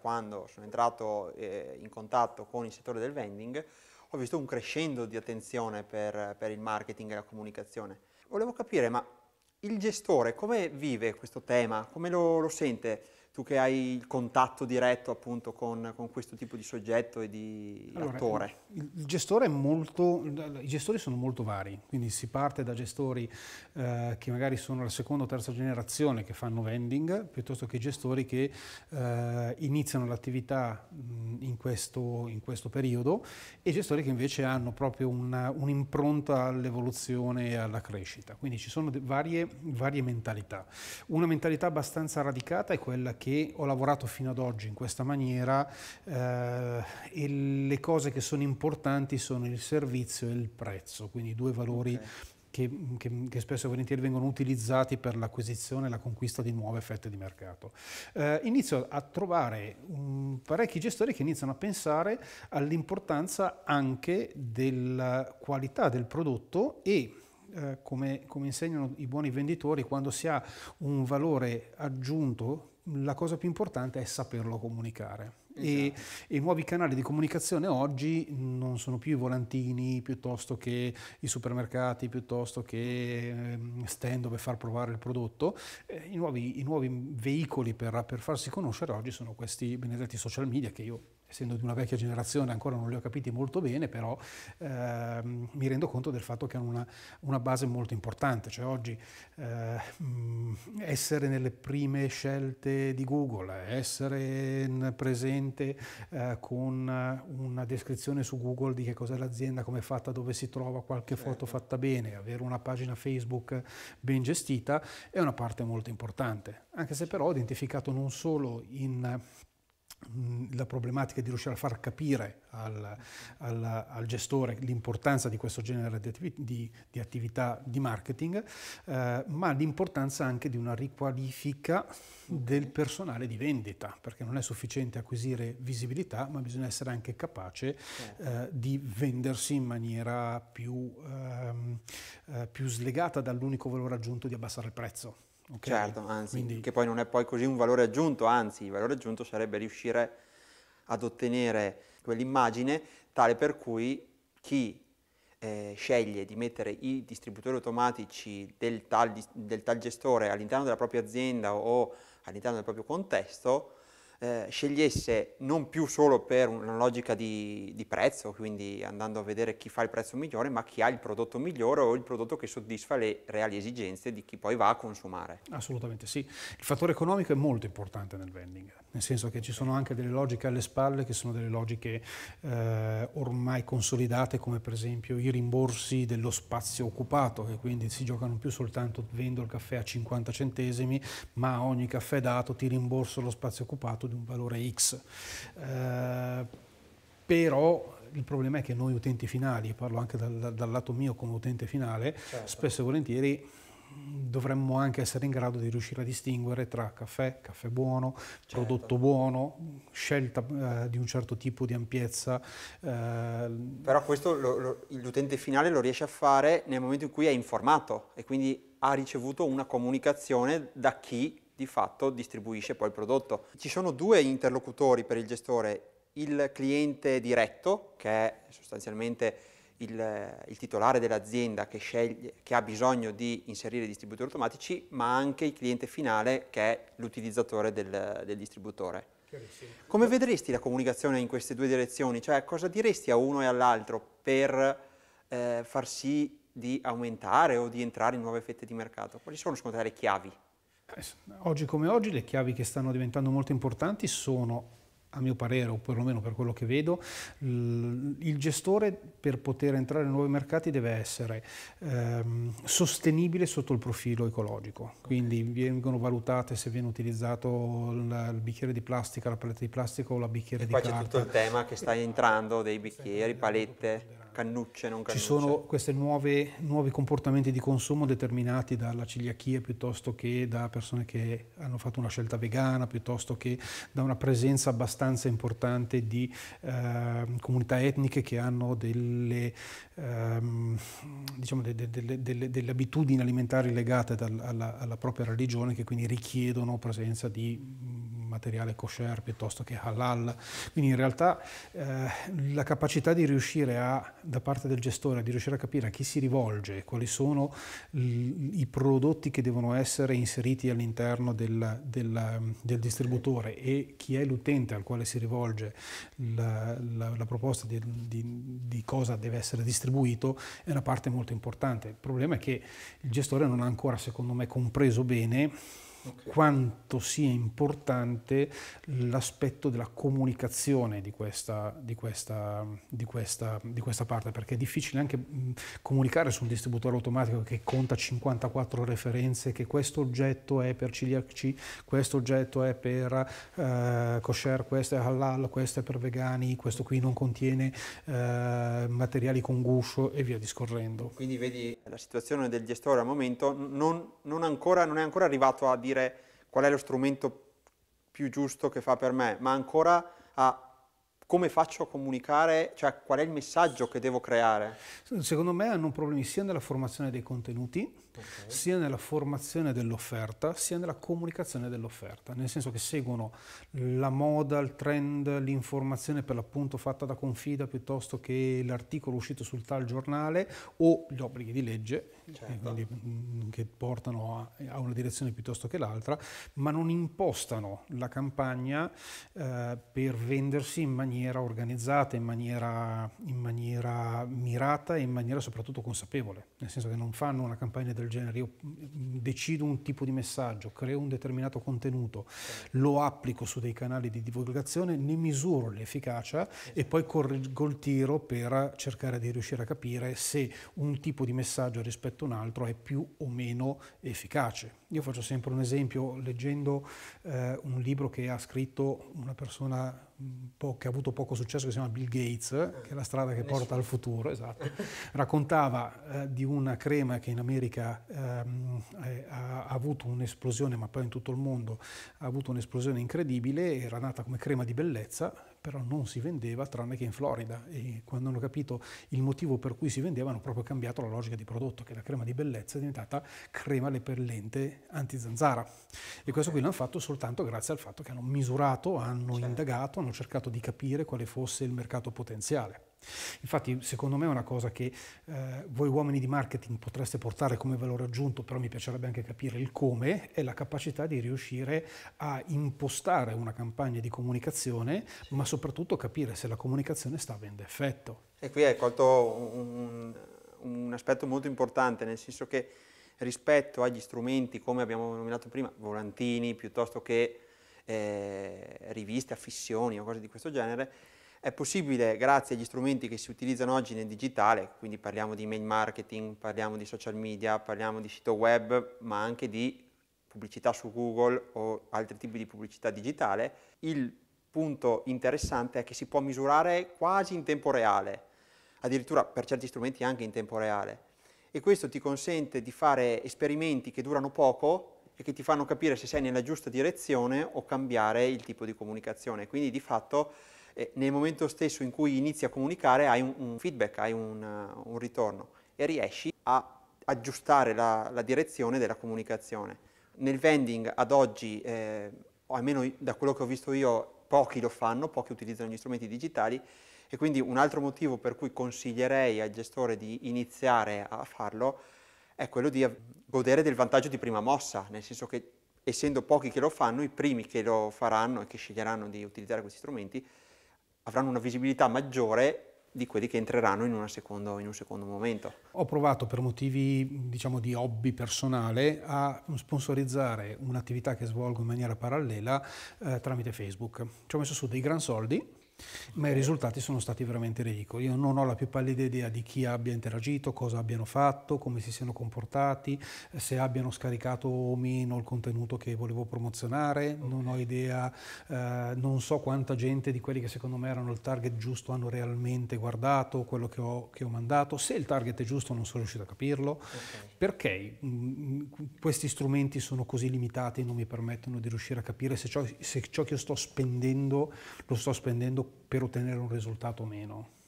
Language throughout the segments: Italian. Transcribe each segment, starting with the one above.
quando sono entrato eh, in contatto con il settore del vending, ho visto un crescendo di attenzione per, per il marketing e la comunicazione. Volevo capire, ma il gestore come vive questo tema? Come lo, lo sente? tu che hai il contatto diretto appunto con, con questo tipo di soggetto e di allora, attore? Il gestore è molto, i gestori sono molto vari, quindi si parte da gestori eh, che magari sono la seconda o terza generazione che fanno vending, piuttosto che gestori che eh, iniziano l'attività in questo, in questo, periodo e gestori che invece hanno proprio un'impronta all'evoluzione e alla crescita. Quindi ci sono varie, varie mentalità. Una mentalità abbastanza radicata è quella perché ho lavorato fino ad oggi in questa maniera eh, e le cose che sono importanti sono il servizio e il prezzo, quindi due valori okay. Che, che, che, spesso e volentieri vengono utilizzati per l'acquisizione e la conquista di nuove fette di mercato. Eh, inizio a trovare um, parecchi gestori che iniziano a pensare all'importanza anche della qualità del prodotto e eh, come, come insegnano i buoni venditori, quando si ha un valore aggiunto la cosa più importante è saperlo comunicare. Esatto. E, i nuovi canali di comunicazione oggi non sono più i volantini piuttosto che i supermercati, piuttosto che ehm, stand dove far provare il prodotto. Eh, I nuovi, i nuovi veicoli per, per farsi conoscere oggi sono questi benedetti social media che io essendo di una vecchia generazione ancora non li ho capiti molto bene, però eh, mi rendo conto del fatto che hanno una, una base molto importante, cioè oggi eh, essere nelle prime scelte di Google, essere presente eh, con una descrizione su Google di che cos'è l'azienda, come è fatta, dove si trova, qualche certo. foto fatta bene, avere una pagina Facebook ben gestita è una parte molto importante, anche se però ho identificato non solo in la problematica di riuscire a far capire al, al, al gestore l'importanza di questo genere di, attività di, di, attività di marketing, eh, ma l'importanza anche di una riqualifica del personale di vendita, perché non è sufficiente acquisire visibilità, ma bisogna essere anche capace eh, certo. di vendersi in maniera più, ehm, eh, più slegata dall'unico valore aggiunto di abbassare il prezzo. Okay? Certo, anzi, Quindi... che poi non è poi così un valore aggiunto, anzi il valore aggiunto sarebbe riuscire ad ottenere quell'immagine tale per cui chi eh, sceglie di mettere i distributori automatici del tal, del tal gestore all'interno della propria azienda o all'interno del proprio contesto eh, scegliesse non più solo per una logica di, di, prezzo, quindi andando a vedere chi fa il prezzo migliore, ma chi ha il prodotto migliore o il prodotto che soddisfa le reali esigenze di chi poi va a consumare. Assolutamente sì. Il fattore economico è molto importante nel vending, nel senso che ci sono anche delle logiche alle spalle che sono delle logiche eh, ormai consolidate, come per esempio i rimborsi dello spazio occupato, che quindi si giocano più soltanto vendo il caffè a 50 centesimi, ma ogni caffè dato ti rimborso lo spazio occupato di un valore X. Eh, però il problema è che noi utenti finali, parlo anche dal, dal lato mio come utente finale, certo. spesso e volentieri dovremmo anche essere in grado di riuscire a distinguere tra caffè, caffè buono, certo. prodotto buono, scelta eh, di un certo tipo di ampiezza. Eh. Però questo l'utente finale lo riesce a fare nel momento in cui è informato e quindi ha ricevuto una comunicazione da chi di fatto distribuisce poi il prodotto. Ci sono due interlocutori per il gestore, il cliente diretto, che è sostanzialmente il, il titolare dell'azienda che, sceglie, che ha bisogno di inserire i distributori automatici, ma anche il cliente finale, che è l'utilizzatore del, del distributore. Come vedresti la comunicazione in queste due direzioni? Cioè, cosa diresti a uno e all'altro per eh, far sì di aumentare o di entrare in nuove fette di mercato? Quali sono secondo te le chiavi? Oggi come oggi le chiavi che stanno diventando molto importanti sono a mio parere, o perlomeno per quello che vedo, il gestore per poter entrare in nuovi mercati deve essere ehm, sostenibile sotto il profilo ecologico. Quindi vengono valutate se viene utilizzato il, bicchiere di plastica, la paletta di plastica o la bicchiere e di poi carta. Poi c'è tutto il tema che stai entrando dei bicchieri, palette cannucce, non cannucce. Ci sono questi nuovi comportamenti di consumo determinati dalla ciliachia piuttosto che da persone che hanno fatto una scelta vegana, piuttosto che da una presenza abbastanza importante di eh, comunità etniche che hanno delle, ehm, diciamo de, de, de, delle abitudini alimentari legate dal, alla, alla propria religione che quindi richiedono presenza di materiale kosher piuttosto che halal. Quindi in realtà eh, la capacità di riuscire a, da parte del gestore, di riuscire a capire a chi si rivolge, quali sono i prodotti che devono essere inseriti all'interno del, del, del, distributore e chi è l'utente al quale si rivolge la, la, la proposta di, di, di cosa deve essere distribuito è una parte molto importante. Il problema è che il gestore non ha ancora, secondo me, compreso bene quanto sia importante l'aspetto della comunicazione di questa, di, questa, di, questa, di questa, parte, perché è difficile anche comunicare su un distributore automatico che conta 54 referenze, che questo oggetto è per celiaci, questo oggetto è per eh, kosher, questo è halal, questo è per vegani, questo qui non contiene eh, materiali con guscio e via discorrendo. Quindi vedi la situazione del gestore al momento non, non, ancora, non è ancora arrivato a dire capire qual è lo strumento più giusto che fa per me, ma ancora a come faccio a comunicare, cioè qual è il messaggio che devo creare. Secondo me hanno problemi sia nella formazione dei contenuti, okay. sia nella formazione dell'offerta sia nella comunicazione dell'offerta, nel senso che seguono la moda, il trend, l'informazione per l'appunto fatta da Confida piuttosto che l'articolo uscito sul tal giornale o gli obblighi di legge eh, certo. quindi, mm, che portano a, a, una direzione piuttosto che l'altra, ma non impostano la campagna eh, per vendersi in maniera organizzata, in maniera, in maniera mirata e in maniera soprattutto consapevole, nel senso che non fanno una campagna del genere, io mm, decido un tipo di messaggio, creo un determinato contenuto, lo applico su dei canali di divulgazione, ne misuro l'efficacia e poi correggo il tiro per cercare di riuscire a capire se un tipo di messaggio rispetto a un altro è più o meno efficace. Io faccio sempre un esempio leggendo eh, un libro che ha scritto una persona mm, che ha avuto poco successo che si chiama Bill Gates, che è la strada che porta al futuro, esatto. Raccontava eh, di una crema che in America ehm, eh, ha, avuto un'esplosione, ma poi in tutto il mondo ha avuto un'esplosione incredibile, era nata come crema di bellezza, però non si vendeva tranne che in Florida e quando hanno capito il motivo per cui si vendeva hanno proprio cambiato la logica di prodotto, che la crema di bellezza è diventata crema le anti zanzara E questo qui l'hanno fatto soltanto grazie al fatto che hanno misurato, hanno certo. indagato, hanno cercato di capire quale fosse il mercato potenziale. Infatti, secondo me è una cosa che eh, voi uomini di marketing potreste portare come valore aggiunto, però mi piacerebbe anche capire il come, è la capacità di riuscire a impostare una campagna di comunicazione, ma soprattutto capire se la comunicazione sta avendo effetto. E qui hai colto un, un aspetto molto importante, nel senso che rispetto agli strumenti, come abbiamo nominato prima, volantini piuttosto che eh, riviste, affissioni o cose di questo genere, è possibile grazie agli strumenti che si utilizzano oggi nel digitale, quindi parliamo di email marketing, parliamo di social media, parliamo di sito web, ma anche di pubblicità su Google o altri tipi di pubblicità digitale, il punto interessante è che si può misurare quasi in tempo reale, addirittura per certi strumenti anche in tempo reale. E questo ti consente di fare esperimenti che durano poco e che ti fanno capire se sei nella giusta direzione o cambiare il tipo di comunicazione. Quindi di fatto e nel momento stesso in cui inizi a comunicare hai un, un feedback, hai un, un, ritorno e riesci a aggiustare la, la, direzione della comunicazione. Nel vending ad oggi, eh, o almeno da quello che ho visto io, pochi lo fanno, pochi utilizzano gli strumenti digitali e quindi un altro motivo per cui consiglierei al gestore di iniziare a farlo è quello di godere del vantaggio di prima mossa, nel senso che essendo pochi che lo fanno, i primi che lo faranno e che sceglieranno di utilizzare questi strumenti avranno una visibilità maggiore di quelli che entreranno in, secondo, in, un secondo momento. Ho provato per motivi diciamo, di hobby personale a sponsorizzare un'attività che svolgo in maniera parallela eh, tramite Facebook. Ci ho messo su dei gran soldi ma i risultati sono stati veramente ridicoli. Io non ho la più pallida idea di chi abbia interagito, cosa abbiano fatto, come si siano comportati, se abbiano scaricato o meno il contenuto che volevo promozionare, okay. non ho idea, eh, non so quanta gente di quelli che secondo me erano il target giusto hanno realmente guardato quello che ho, che ho mandato, se il target è giusto non sono riuscito a capirlo, okay. perché mh, mm, questi strumenti sono così limitati e non mi permettono di riuscire a capire se ciò, se ciò che io sto spendendo lo sto spendendo per ottenere un risultato o meno?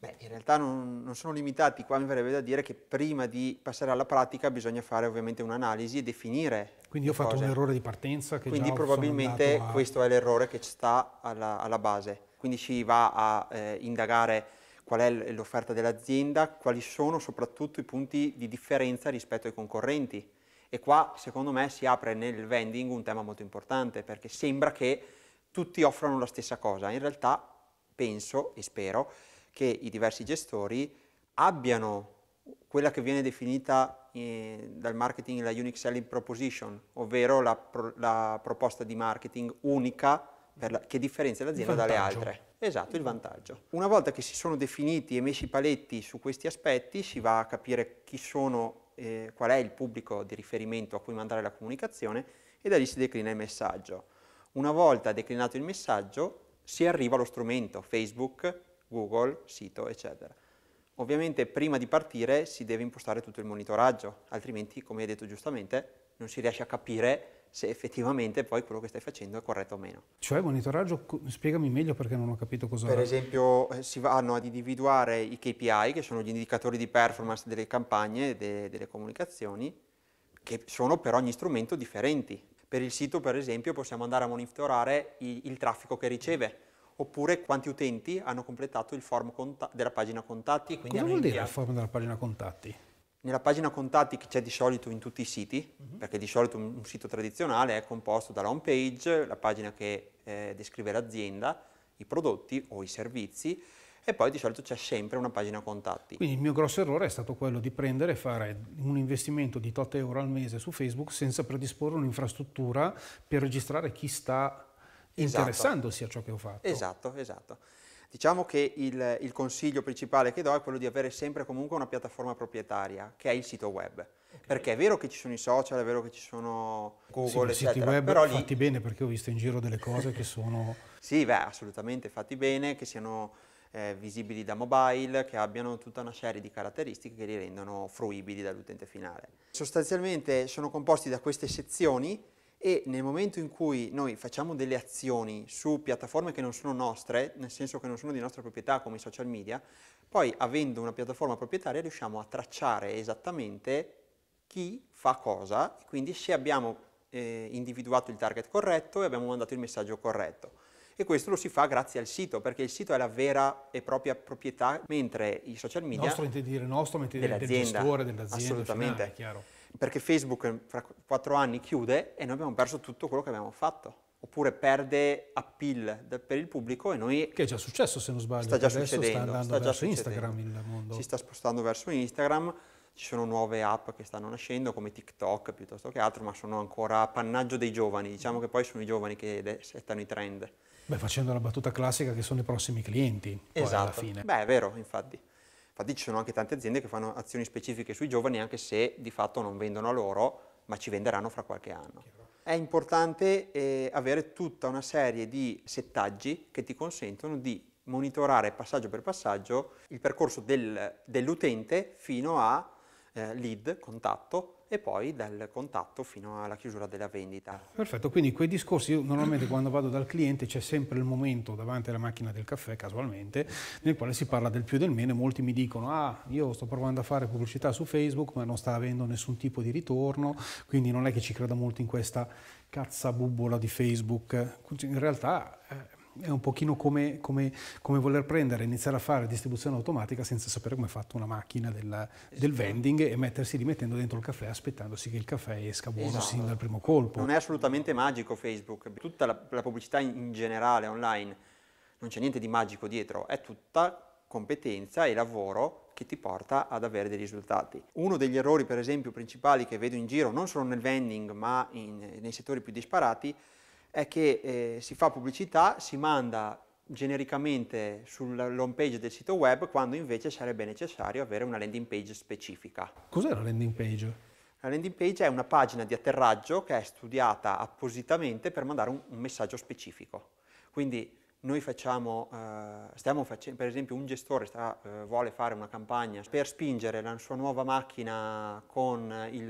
Beh, in realtà non, non, sono limitati, qua mi verrebbe da dire che prima di passare alla pratica bisogna fare ovviamente un'analisi e definire. Quindi io ho fatto cose. un errore di partenza che Quindi probabilmente a... questo è l'errore che sta alla, alla base. Quindi si va a eh, indagare qual è l'offerta dell'azienda, quali sono soprattutto i punti di differenza rispetto ai concorrenti. E qua secondo me si apre nel vending un tema molto importante perché sembra che tutti offrono la stessa cosa. In realtà penso e spero che i diversi gestori abbiano quella che viene definita eh, dal marketing la unique selling proposition, ovvero la, pro, la proposta di marketing unica la, che differenzia l'azienda dalle altre. Esatto, il vantaggio. Una volta che si sono definiti e messi i paletti su questi aspetti, si va a capire chi sono, eh, qual è il pubblico di riferimento a cui mandare la comunicazione e da lì si declina il messaggio. Una volta declinato il messaggio si arriva allo strumento Facebook, Google, sito, eccetera. Ovviamente prima di partire si deve impostare tutto il monitoraggio, altrimenti, come hai detto giustamente, non si riesce a capire se effettivamente poi quello che stai facendo è corretto o meno. Cioè monitoraggio, spiegami meglio perché non ho capito cosa... Per esempio eh, si vanno ad individuare i KPI, che sono gli indicatori di performance delle campagne, de, delle comunicazioni, che sono per ogni strumento differenti. Per il sito, per esempio, possiamo andare a monitorare il, il traffico che riceve, oppure quanti utenti hanno completato il form della pagina contatti. Quindi Cosa vuol dire il form della pagina contatti? Nella pagina contatti che c'è di solito in tutti i siti, uh mhm. -huh. perché di solito un, un, sito tradizionale è composto dalla home page, la pagina che eh, descrive l'azienda, i prodotti o i servizi, e poi di solito c'è sempre una pagina contatti. Quindi il mio grosso errore è stato quello di prendere e fare un investimento di tot euro al mese su Facebook senza predisporre un'infrastruttura per registrare chi sta esatto. interessandosi a ciò che ho fatto. Esatto, esatto. Diciamo che il, il, consiglio principale che do è quello di avere sempre comunque una piattaforma proprietaria, che è il sito web. Okay. Perché è vero che ci sono i social, è vero che ci sono Google, sì, eccetera. siti web però fatti lì... bene perché ho visto in giro delle cose che sono... Sì, beh, assolutamente fatti bene, che siano eh, visibili da mobile, che abbiano tutta una serie di caratteristiche che li rendono fruibili dall'utente finale. Sostanzialmente sono composti da queste sezioni e nel momento in cui noi facciamo delle azioni su piattaforme che non sono nostre, nel senso che non sono di nostra proprietà come i social media, poi avendo una piattaforma proprietaria riusciamo a tracciare esattamente chi fa cosa quindi se abbiamo eh, individuato il target corretto e abbiamo mandato il messaggio corretto e questo lo si fa grazie al sito, perché il sito è la vera e propria proprietà, mentre i social media... Nostro intendi dire nostro, mentre dell'azienda, del gestore dell'azienda. Assolutamente. Finale, chiaro. Perché Facebook fra quattro anni chiude e noi abbiamo perso tutto quello che abbiamo fatto oppure perde appeal per il pubblico e noi... Che è già successo se non sbaglio, sta già succedendo, sta, sta già Instagram il mondo. Si sta spostando verso Instagram, ci sono nuove app che stanno nascendo come TikTok piuttosto che altro, ma sono ancora appannaggio dei giovani, diciamo che poi sono i giovani che settano i trend. Beh, facendo la battuta classica che sono i prossimi clienti, esatto. Beh, è vero, infatti. Infatti ci sono anche tante aziende che fanno azioni specifiche sui giovani, anche se di fatto non vendono a loro, ma ci venderanno fra qualche anno. È importante eh, avere tutta una serie di settaggi che ti consentono di monitorare passaggio per passaggio il percorso del, dell'utente fino a eh, lead, contatto, e poi dal contatto fino alla chiusura della vendita. Perfetto, quindi quei discorsi io normalmente quando vado dal cliente c'è sempre il momento davanti alla macchina del caffè casualmente nel quale si parla del più e del meno e molti mi dicono ah io sto provando a fare pubblicità su Facebook ma non sta avendo nessun tipo di ritorno quindi non è che ci creda molto in questa cazza bubbola di Facebook. In realtà eh, è un pochino come, come, come voler prendere e iniziare a fare distribuzione automatica senza sapere come è fatta una macchina del, del certo. vending e mettersi lì mettendo dentro il caffè aspettandosi che il caffè esca buono esatto. sin dal primo colpo. Non è assolutamente magico Facebook, tutta la, la pubblicità in, in generale online non c'è niente di magico dietro, è tutta competenza e lavoro che ti porta ad avere dei risultati. Uno degli errori per esempio principali che vedo in giro, non solo nel vending ma in, nei settori più disparati, è che eh, si fa pubblicità, si manda genericamente sull'home page del sito web quando invece sarebbe necessario avere una landing page specifica. Cos'è la landing page? La landing page è una pagina di atterraggio che è studiata appositamente per mandare un, un messaggio specifico. Quindi noi facciamo, eh, stiamo facendo, per esempio un gestore sta, eh, vuole fare una campagna per spingere la sua nuova macchina con il,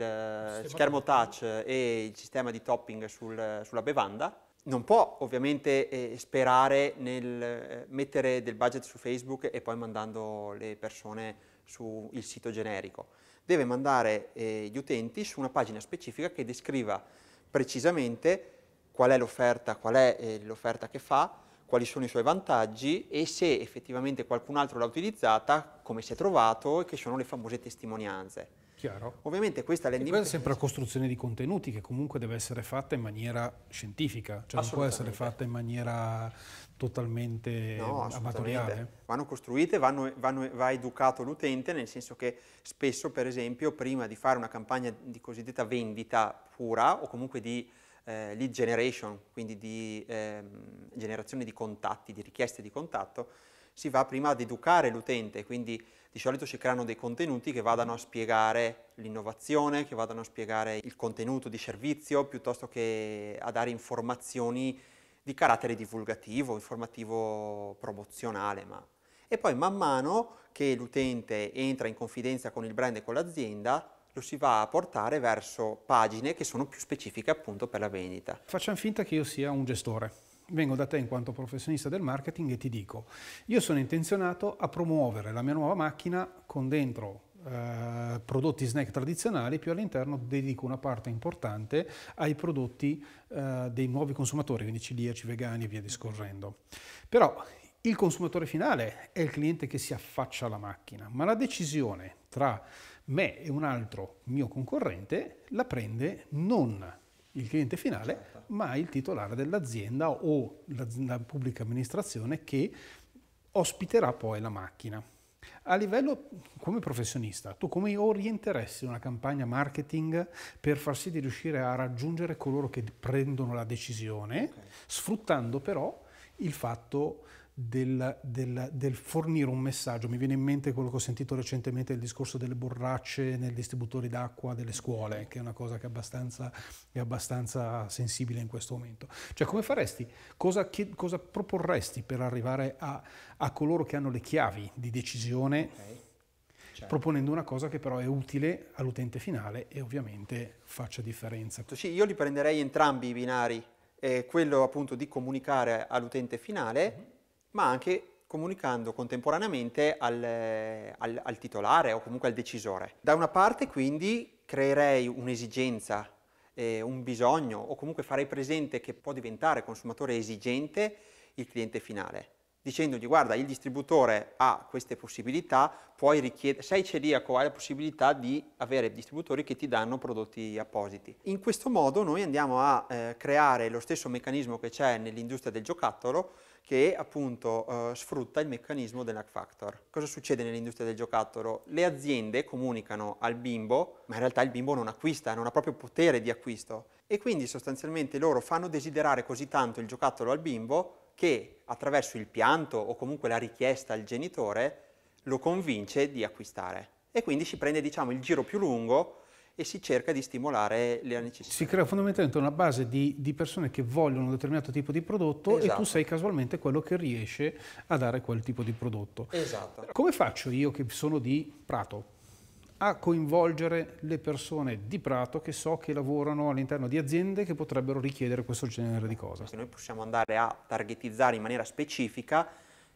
il schermo touch e il sistema di topping sul, sulla bevanda, non può ovviamente eh, sperare nel eh, mettere del budget su Facebook e poi mandando le persone sul sito generico. Deve mandare eh, gli utenti su una pagina specifica che descriva precisamente qual è l'offerta, qual è eh, l'offerta che fa, quali sono i suoi vantaggi e se effettivamente qualcun altro l'ha utilizzata, come si è trovato e che sono le famose testimonianze. Chiaro. Ovviamente questa landing page... è sempre la costruzione di contenuti che comunque deve essere fatta in maniera scientifica, cioè non può essere fatta in maniera totalmente no, amatoriale. Vanno costruite, vanno, vanno, va educato l'utente, nel senso che spesso per esempio prima di fare una campagna di cosiddetta vendita pura o comunque di eh, lead generation, quindi di ehm, generazione di contatti, di richieste di contatto, si va prima ad educare l'utente, quindi di solito si creano dei contenuti che vadano a spiegare l'innovazione, che vadano a spiegare il contenuto di servizio, piuttosto che a dare informazioni di carattere divulgativo, informativo promozionale, ma e poi man mano che l'utente entra in confidenza con il brand e con l'azienda, lo si va a portare verso pagine che sono più specifiche appunto per la vendita. Facciamo finta che io sia un gestore. Vengo da te in quanto professionista del marketing e ti dico, io sono intenzionato a promuovere la mia nuova macchina con dentro eh, prodotti snack tradizionali, più all'interno dedico una parte importante ai prodotti eh, dei nuovi consumatori, quindi celiaci, vegani e via discorrendo. Però il consumatore finale è il cliente che si affaccia alla macchina, ma la decisione tra me e un altro mio concorrente la prende non il cliente finale, certo. ma il titolare dell'azienda o la, la pubblica amministrazione che ospiterà poi la macchina. A livello come professionista, tu come orienteresti una campagna marketing per far sì di riuscire a raggiungere coloro che prendono la decisione, okay. sfruttando però il fatto del, del, del, fornire un messaggio. Mi viene in mente quello che ho sentito recentemente, il discorso delle borracce nel distributore d'acqua delle scuole, che è una cosa che è abbastanza, è abbastanza sensibile in questo momento. Cioè come faresti? Cosa, che, cosa proporresti per arrivare a, a, coloro che hanno le chiavi di decisione? Okay. Certo. proponendo una cosa che però è utile all'utente finale e ovviamente faccia differenza. Sì, io li prenderei entrambi i binari, eh, quello appunto di comunicare all'utente finale mm-hmm ma anche comunicando contemporaneamente al, al, al titolare o comunque al decisore. Da una parte quindi creerei un'esigenza eh, un bisogno o comunque farei presente che può diventare consumatore esigente il cliente finale dicendogli guarda il distributore ha queste possibilità, puoi richiedere, sei celiaco hai la possibilità di avere distributori che ti danno prodotti appositi. In questo modo noi andiamo a eh, creare lo stesso meccanismo che c'è nell'industria del giocattolo che appunto eh, sfrutta il meccanismo dell'hack factor. Cosa succede nell'industria del giocattolo? Le aziende comunicano al bimbo, ma in realtà il bimbo non acquista, non ha proprio potere di acquisto e quindi sostanzialmente loro fanno desiderare così tanto il giocattolo al bimbo che attraverso il pianto o comunque la richiesta al genitore lo convince di acquistare. E quindi si prende diciamo, il giro più lungo e si cerca di stimolare le necessità. Si crea fondamentalmente una base di, di persone che vogliono un determinato tipo di prodotto esatto. e tu esatto. sei casualmente quello che riesce a dare quel tipo di prodotto. Esatto. Come faccio io che sono di Prato, a coinvolgere le persone di Prato che so che lavorano all'interno di aziende che potrebbero richiedere questo genere di cose. Noi possiamo andare a targetizzare in maniera specifica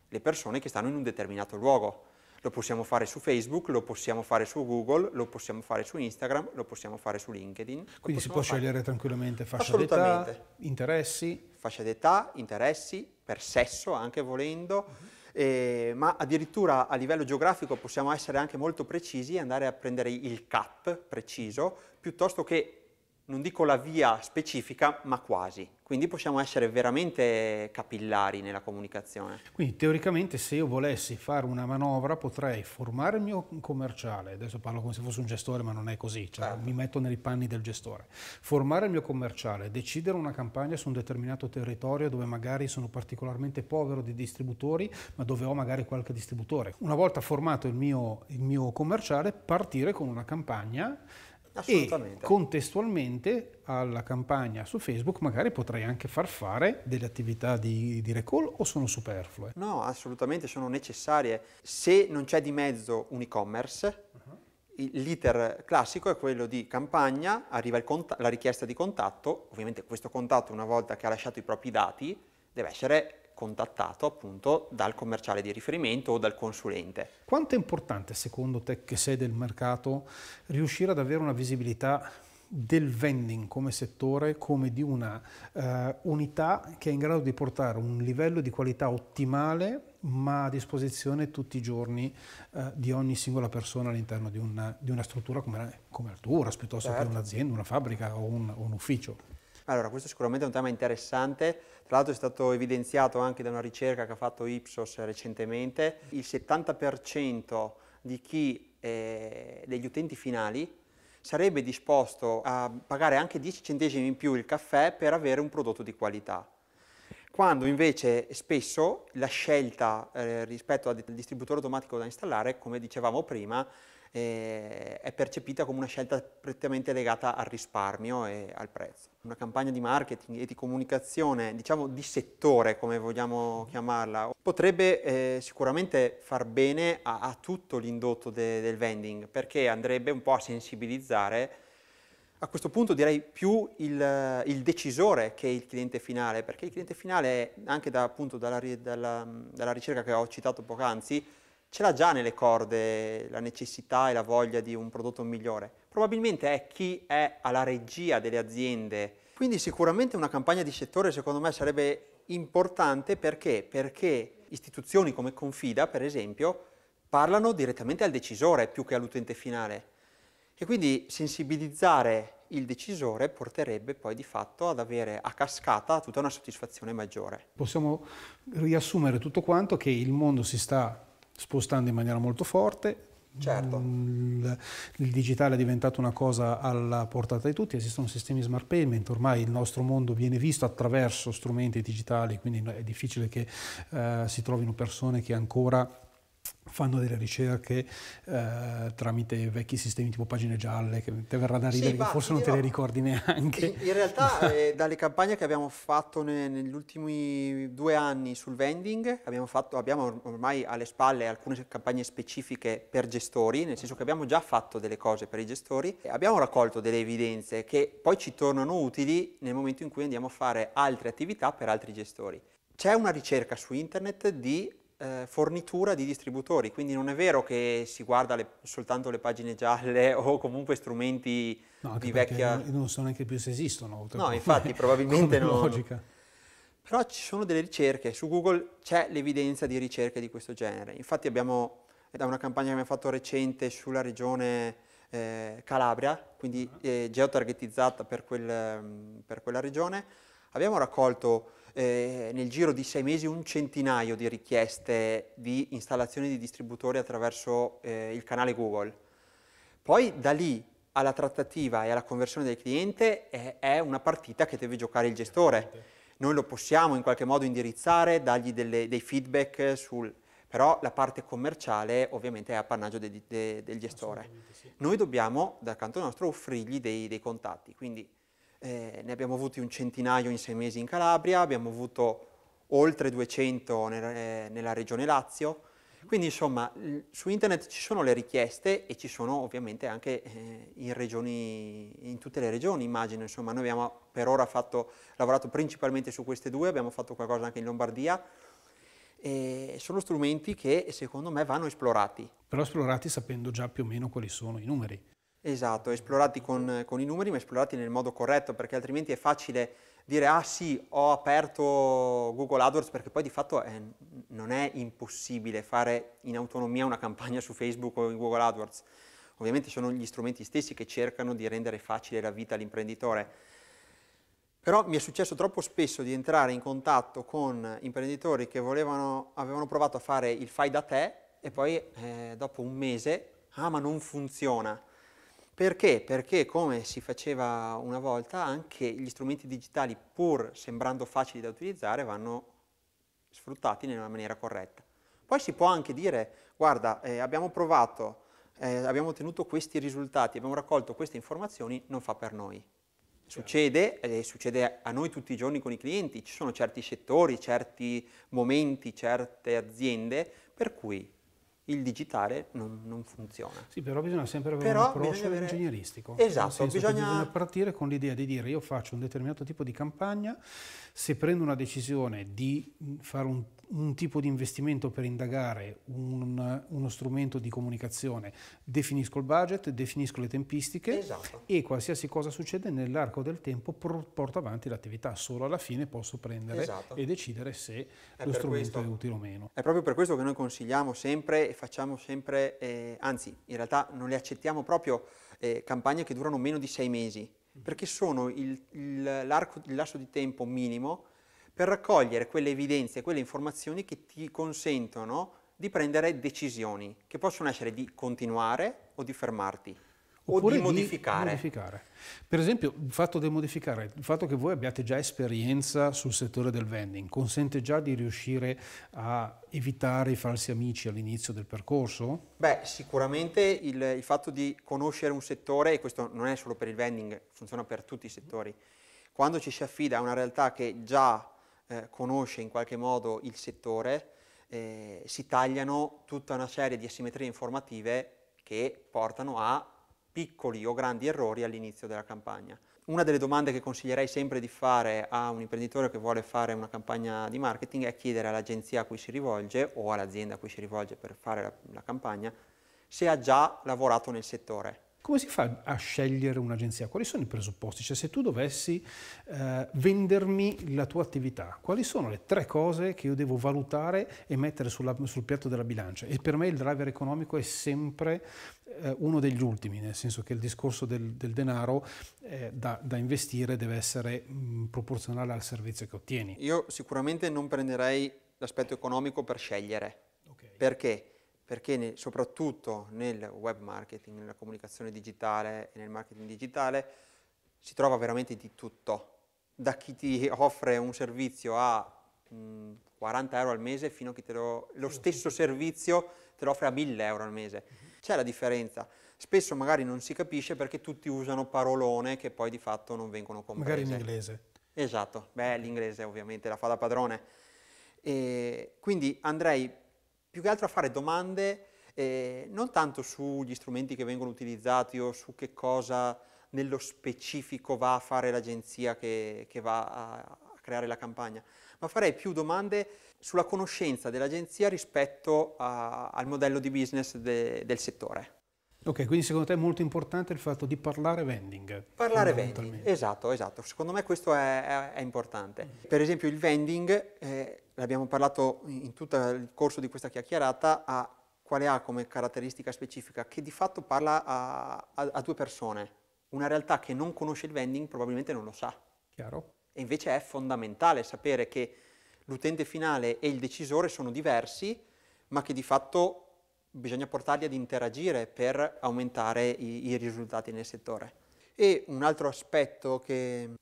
le persone che stanno in un determinato luogo. Lo possiamo fare su Facebook, lo possiamo fare su Google, lo possiamo fare su Instagram, lo possiamo fare su LinkedIn. Quindi si può fare. scegliere tranquillamente fascia d'età, interessi. Fascia d'età, interessi, per sesso anche volendo. Mhm eh, ma addirittura a livello geografico possiamo essere anche molto precisi e andare a prendere il cap preciso, piuttosto che non dico la via specifica, ma quasi. Quindi possiamo essere veramente capillari nella comunicazione. Quindi teoricamente se io volessi fare una manovra potrei formare il mio commerciale, adesso parlo come se fosse un gestore ma non è così, cioè certo. mi metto nei panni del gestore, formare il mio commerciale, decidere una campagna su un determinato territorio dove magari sono particolarmente povero di distributori ma dove ho magari qualche distributore. Una volta formato il mio, il mio commerciale partire con una campagna Assolutamente. E contestualmente alla campagna su Facebook magari potrei anche far fare delle attività di, di recall o sono superflue? No, assolutamente sono necessarie. Se non c'è di mezzo un e-commerce, uh-huh. l'iter classico è quello di campagna, arriva cont- la richiesta di contatto, ovviamente questo contatto una volta che ha lasciato i propri dati deve essere contattato appunto dal commerciale di riferimento o dal consulente. Quanto è importante secondo te che sei del mercato riuscire ad avere una visibilità del vending come settore come di una eh, unità che è in grado di portare un livello di qualità ottimale ma a disposizione tutti i giorni eh, di ogni singola persona all'interno di, di una, struttura come, come Alturas piuttosto certo. che un'azienda, una fabbrica o un, un ufficio. Allora, questo sicuramente è un tema interessante, tra l'altro è stato evidenziato anche da una ricerca che ha fatto Ipsos recentemente, il 70% di chi, eh, degli utenti finali, sarebbe disposto a pagare anche 10 centesimi in più il caffè per avere un prodotto di qualità. Quando invece spesso la scelta eh, rispetto al distributore automatico da installare, come dicevamo prima, eh, è percepita come una scelta prettamente legata al risparmio e al prezzo. Una campagna di marketing e di comunicazione, diciamo di settore come vogliamo chiamarla, potrebbe eh, sicuramente far bene a, a tutto l'indotto de, del vending perché andrebbe un po' a sensibilizzare a questo punto direi più il, il, decisore che il cliente finale, perché il cliente finale, anche da, appunto dalla, dalla, dalla ricerca che ho citato poc'anzi, ce l'ha già nelle corde la necessità e la voglia di un prodotto migliore. Probabilmente è chi è alla regia delle aziende. Quindi sicuramente una campagna di settore secondo me sarebbe importante perché? Perché istituzioni come Confida, per esempio, parlano direttamente al decisore più che all'utente finale. E quindi sensibilizzare il decisore porterebbe poi di fatto ad avere a cascata tutta una soddisfazione maggiore. Possiamo riassumere tutto quanto che il mondo si sta spostando in maniera molto forte. Certo. Mm, il, il, digitale è diventato una cosa alla portata di tutti, esistono sistemi smart payment, ormai il nostro mondo viene visto attraverso strumenti digitali, quindi è difficile che eh, si trovino persone che ancora fanno delle ricerche eh, tramite vecchi sistemi tipo pagine gialle, che ti verrà da ridere, sì, che forse non te le ricordi neanche. In, in realtà eh, dalle campagne che abbiamo fatto ne, negli ultimi due anni sul vending, abbiamo, fatto, abbiamo ormai alle spalle alcune campagne specifiche per gestori, nel senso che abbiamo già fatto delle cose per i gestori, e abbiamo raccolto delle evidenze che poi ci tornano utili nel momento in cui andiamo a fare altre attività per altri gestori. C'è una ricerca su internet di eh, fornitura di distributori, quindi non è vero che si guarda le, soltanto le pagine gialle o comunque strumenti no, di vecchia... Non, so neanche più se esistono. No, infatti probabilmente no. Logica. Però ci sono delle ricerche, su Google c'è l'evidenza di ricerche di questo genere. Infatti abbiamo, da una campagna che abbiamo fatto recente sulla regione eh, Calabria, quindi ah. eh, geotargetizzata per, quel, mm, per quella regione, Abbiamo raccolto eh, nel giro di sei mesi un centinaio di richieste di installazione di distributori attraverso eh, il canale Google. Poi da lì alla trattativa e alla conversione del cliente è, eh, è una partita che deve giocare il gestore. Noi lo possiamo in qualche modo indirizzare, dargli delle, dei feedback sul, però la parte commerciale ovviamente è appannaggio de, de, del gestore. Sì. Noi dobbiamo, dal canto nostro, offrirgli dei, dei contatti, quindi eh, ne abbiamo avuti un centinaio in sei mesi in Calabria, abbiamo avuto oltre 200 nel, eh, nella regione Lazio, quindi insomma su internet ci sono le richieste e ci sono ovviamente anche eh, in, regioni, in tutte le regioni immagino, insomma noi abbiamo per ora fatto, lavorato principalmente su queste due, abbiamo fatto qualcosa anche in Lombardia, e sono strumenti che secondo me vanno esplorati. Però esplorati sapendo già più o meno quali sono i numeri. Esatto, esplorati con, con, i numeri, ma esplorati nel modo corretto, perché altrimenti è facile dire ah sì, ho aperto Google AdWords, perché poi di fatto è, non è impossibile fare in autonomia una campagna su Facebook o in Google AdWords. Ovviamente sono gli strumenti stessi che cercano di rendere facile la vita all'imprenditore. Però mi è successo troppo spesso di entrare in contatto con imprenditori che volevano, avevano provato a fare il fai da te e poi eh, dopo un mese, ah ma non funziona perché? Perché come si faceva una volta anche gli strumenti digitali pur sembrando facili da utilizzare vanno sfruttati nella maniera corretta. Poi si può anche dire guarda eh, abbiamo provato, eh, abbiamo ottenuto questi risultati, abbiamo raccolto queste informazioni, non fa per noi. Succede, eh, succede a noi tutti i giorni con i clienti, ci sono certi settori, certi momenti, certe aziende per cui il digitale non, non, funziona. Sì, però bisogna sempre avere però un approccio avere... ingegneristico. Esatto, bisogna... bisogna... partire con l'idea di dire io faccio un determinato tipo di campagna, se prendo una decisione di fare un, un tipo di investimento per indagare un, uno strumento di comunicazione, definisco il budget, definisco le tempistiche esatto. e qualsiasi cosa succede nell'arco del tempo porto avanti l'attività, solo alla fine posso prendere esatto. e decidere se è lo strumento questo. è utile o meno. È proprio per questo che noi consigliamo sempre facciamo sempre, eh, anzi in realtà non le accettiamo proprio eh, campagne che durano meno di sei mesi, mm-hmm. perché sono il, il, il lasso di tempo minimo per raccogliere quelle evidenze, quelle informazioni che ti consentono di prendere decisioni, che possono essere di continuare o di fermarti oppure di modificare. Di modificare. Per esempio, il fatto di modificare, il fatto che voi abbiate già esperienza sul settore del vending, consente già di riuscire a evitare i falsi amici all'inizio del percorso? Beh, sicuramente il, il, fatto di conoscere un settore, e questo non è solo per il vending, funziona per tutti i settori, quando ci si affida a una realtà che già eh, conosce in qualche modo il settore, eh, si tagliano tutta una serie di asimmetrie informative che portano a piccoli o grandi errori all'inizio della campagna. Una delle domande che consiglierei sempre di fare a un imprenditore che vuole fare una campagna di marketing è chiedere all'agenzia a cui si rivolge o all'azienda a cui si rivolge per fare la, la campagna se ha già lavorato nel settore come si fa a scegliere un'agenzia? Quali sono i presupposti? Cioè se tu dovessi eh, vendermi la tua attività, quali sono le tre cose che io devo valutare e mettere sulla, sul piatto della bilancia? E per me il driver economico è sempre eh, uno degli ultimi, nel senso che il discorso del, del denaro eh, da, da, investire deve essere mh, mm, proporzionale al servizio che ottieni. Io sicuramente non prenderei l'aspetto economico per scegliere. Okay. Perché? perché ne, soprattutto nel web marketing, nella comunicazione digitale e nel marketing digitale si trova veramente di tutto, da chi ti offre un servizio a mh, mhmm, 40 euro al mese fino a chi te lo, lo stesso servizio te lo offre a 1000 euro al mese. Mhm. C'è la differenza spesso magari non si capisce perché tutti usano parolone che poi di fatto non vengono comprese. Magari in inglese. Esatto, beh l'inglese ovviamente la fa da padrone. E quindi andrei più che altro a fare domande eh, non tanto sugli strumenti che vengono utilizzati o su che cosa nello specifico va a fare l'agenzia che, che va a, a creare la campagna, ma farei più domande sulla conoscenza dell'agenzia rispetto a, al modello di business de, del settore. Ok, quindi secondo te è molto importante il fatto di parlare vending. Parlare vending, esatto, esatto. Secondo me questo è, è, è importante. Per esempio il vending eh, l'abbiamo parlato in tutto il corso di questa chiacchierata, ha, quale ha come caratteristica specifica? Che di fatto parla a, a, a due persone. Una realtà che non conosce il vending probabilmente non lo sa. Chiaro. E invece è fondamentale sapere che l'utente finale e il decisore sono diversi, ma che di fatto bisogna portarli ad interagire per aumentare i, i risultati nel settore. E un altro aspetto che,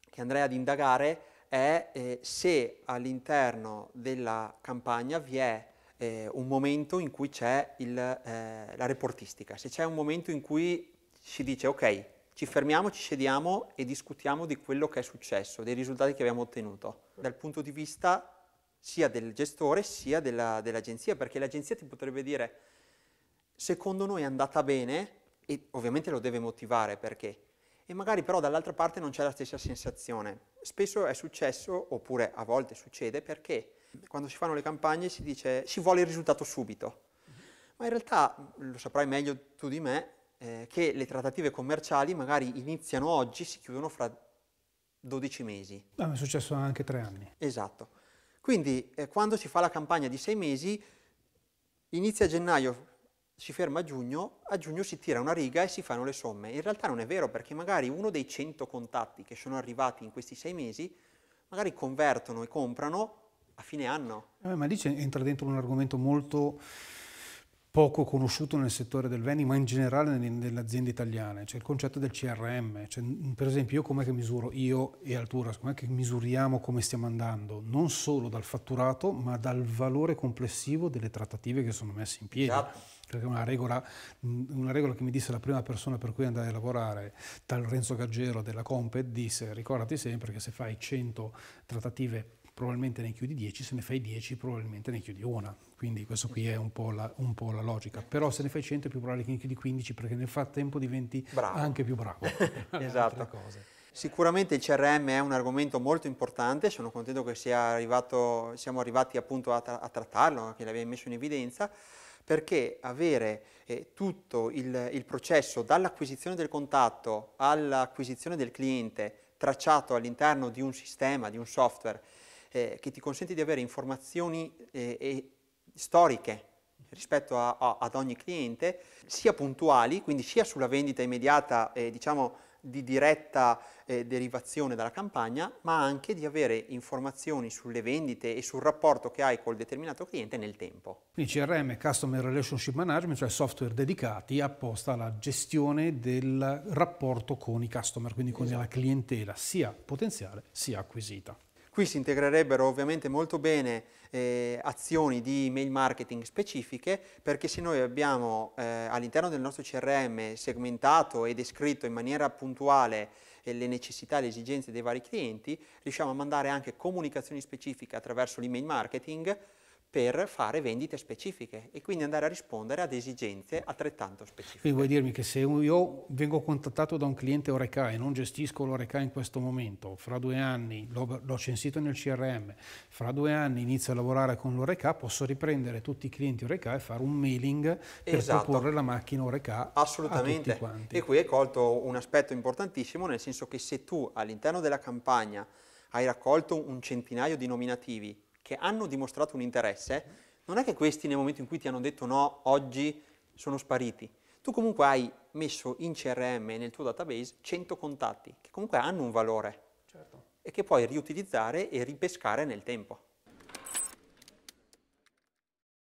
che andrei ad indagare è è eh, se all'interno della campagna vi è eh, un momento in cui c'è eh, la reportistica, se c'è un momento in cui si dice ok, ci fermiamo, ci sediamo e discutiamo di quello che è successo, dei risultati che abbiamo ottenuto, dal punto di vista sia del gestore sia dell'agenzia, perché l'agenzia ti potrebbe dire secondo noi è andata bene e ovviamente lo deve motivare perché e magari però dall'altra parte non c'è la stessa sensazione. Spesso è successo, oppure a volte succede, perché quando si fanno le campagne si dice si vuole il risultato subito, ma in realtà lo saprai meglio tu di me eh, che le trattative commerciali magari iniziano oggi, si chiudono fra 12 mesi. Ma è successo anche tre anni. Esatto. Quindi eh, quando si fa la campagna di sei mesi, inizia a gennaio, si ferma a giugno, a giugno si tira una riga e si fanno le somme. In realtà non è vero perché magari uno dei 100 contatti che sono arrivati in questi sei mesi, magari convertono e comprano a fine anno. Eh, ma lì entra dentro un argomento molto poco conosciuto nel settore del vending, ma in generale nelle, aziende italiane, cioè il concetto del CRM. Cioè, per esempio, io com'è che misuro, io e Altura, com'è che misuriamo come stiamo andando, non solo dal fatturato, ma dal valore complessivo delle trattative che sono messe in piedi. Esatto perché una regola, una regola, che mi disse la prima persona per cui andai a lavorare, tal Renzo Gaggero della Compet, disse ricordati sempre che se fai 100 trattative probabilmente ne chiudi 10, se ne fai 10 probabilmente ne chiudi una. Quindi questo qui è un po, la, un po la logica. Però se ne fai 100 è più probabile che ne chiudi 15 perché nel frattempo diventi bravo. anche più bravo. esatto. Sicuramente il CRM è un argomento molto importante, sono contento che arrivato, siamo arrivati appunto a, tra a trattarlo, che l'avevi messo in evidenza perché avere eh, tutto il, il processo dall'acquisizione del contatto all'acquisizione del cliente tracciato all'interno di un sistema, di un software, eh, che ti consente di avere informazioni eh, storiche rispetto a, a, ad ogni cliente, sia puntuali, quindi sia sulla vendita immediata, eh, diciamo, di diretta eh, derivazione dalla campagna, ma anche di avere informazioni sulle vendite e sul rapporto che hai col determinato cliente nel tempo. Quindi CRM, Customer Relationship Management, cioè software dedicati apposta alla gestione del rapporto con i customer, quindi con esatto. la clientela sia potenziale sia acquisita. Qui si integrerebbero ovviamente molto bene eh, azioni di mail marketing specifiche perché se noi abbiamo eh, all'interno del nostro CRM segmentato e descritto in maniera puntuale eh, le necessità e le esigenze dei vari clienti, riusciamo a mandare anche comunicazioni specifiche attraverso l'email marketing per fare vendite specifiche e quindi andare a rispondere ad esigenze altrettanto specifiche. Quindi vuoi dirmi che se io vengo contattato da un cliente Oreca e non gestisco l'Oreca in questo momento, fra due anni l'ho censito nel CRM, fra due anni inizio a lavorare con l'Oreca, posso riprendere tutti i clienti Oreca e fare un mailing per esatto. proporre la macchina Oreca Assolutamente. E qui è colto un aspetto importantissimo nel senso che se tu all'interno della campagna hai raccolto un centinaio di nominativi che hanno dimostrato un interesse, non è che questi nel momento in cui ti hanno detto no, oggi sono spariti. Tu comunque hai messo in CRM nel tuo database 100 contatti che comunque hanno un valore certo. e che puoi riutilizzare e ripescare nel tempo.